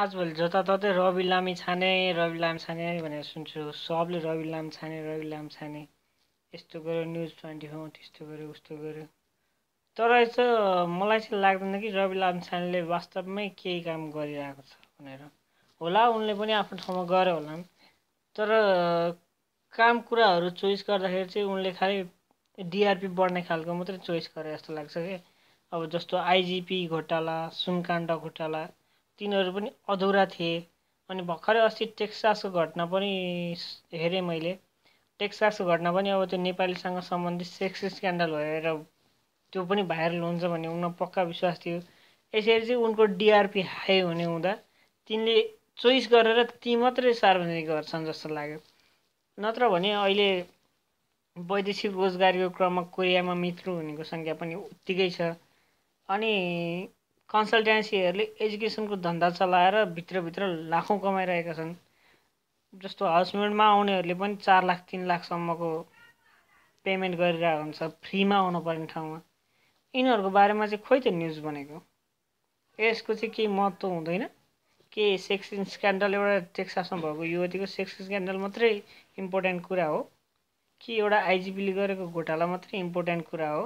आजभोलि जताततै रवि लामी छाने रवि लामी छाने भनेर सुन्छु सबले रवि लाम छाने रवि लाम छाने यस्तो गर्यो न्युज ट्वेन्टी फोर त्यस्तो गऱ्यो उस्तो गऱ्यो तर यसो मलाई चाहिँ लाग्दैन कि रवि लाम छानेले वास्तवमै केही काम गरिरहेको छ भनेर होला उनले पनि आफ्नो ठाउँमा गऱ्यो होला तर काम कुराहरू चोइस गर्दाखेरि चाहिँ उनले खालि डिआरपी बढ्ने खालको मात्रै चोइस गरे जस्तो लाग्छ कि अब जस्तो आइजिपी घोटाला सुनकाण्ड घोटाला तिनीहरू पनि अधुरा थिए अनि भर्खरै अस्ति टेक्सासको घटना पनि हेरेँ मैले टेक्सासको घटना पनि अब त्यो नेपालीसँग सम्बन्धित सेक्स स्क्यान्डल भएर त्यो पनि भाइरल हुन्छ भन्ने उनमा पक्का विश्वास थियो यसरी चाहिँ उनको डिआरपी हाई हुने हुँदा तिनले चोइस गरेर ती मात्रै सार्वजनिक गर्छन् जस्तो लाग्यो नत्र भने अहिले वैदेशिक रोजगारीको क्रममा कोरियामा मित्र हुनेको सङ्ख्या पनि उत्तिकै छ अनि कन्सल्टेन्सीहरूले एजुकेसनको धन्दा चलाएर भित्रभित्र लाखौँ कमाइरहेका छन् जस्तो हस्बेन्डमा आउनेहरूले पनि चार लाख तिन लाखसम्मको पेमेन्ट गरिरहेको हुन्छ फ्रीमा आउनुपर्ने ठाउँमा यिनीहरूको बारेमा चाहिँ खोइ त न्युज बनेको यसको चाहिँ केही महत्त्व हुँदैन के सेक्स स्क्यान्डल एउटा टेक्सासमा भएको युवतीको सेक्स स्क्यान्डल मात्रै इम्पोर्टेन्ट कुरा हो कि एउटा आइजिपीले गरेको घोटाला मात्रै इम्पोर्टेन्ट कुरा हो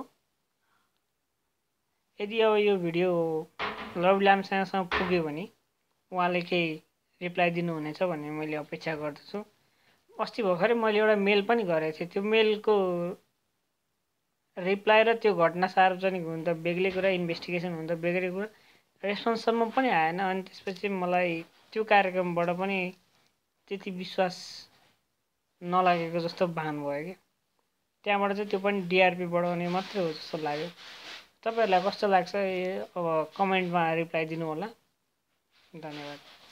यदि अब यो भिडियो रवि लाम्सासँग पुग्यो भने उहाँले केही रिप्लाई दिनुहुनेछ भन्ने मैले अपेक्षा गर्दछु अस्ति भर्खरै मैले एउटा मेल पनि गरेको थिएँ त्यो मेलको रिप्लाई र त्यो घटना सार्वजनिक हुनु त बेग्लै कुरा इन्भेस्टिगेसन हुनु त बेग्लै कुरा रेस्पोन्ससम्म पनि आएन अनि त्यसपछि मलाई त्यो कार्यक्रमबाट पनि त्यति विश्वास नलागेको जस्तो भान भयो कि त्यहाँबाट चाहिँ त्यो पनि डिआरपी बढाउने मात्रै हो जस्तो लाग्यो तपाईँहरूलाई कस्तो लाग्छ अब कमेन्टमा रिप्लाई दिनु होला धन्यवाद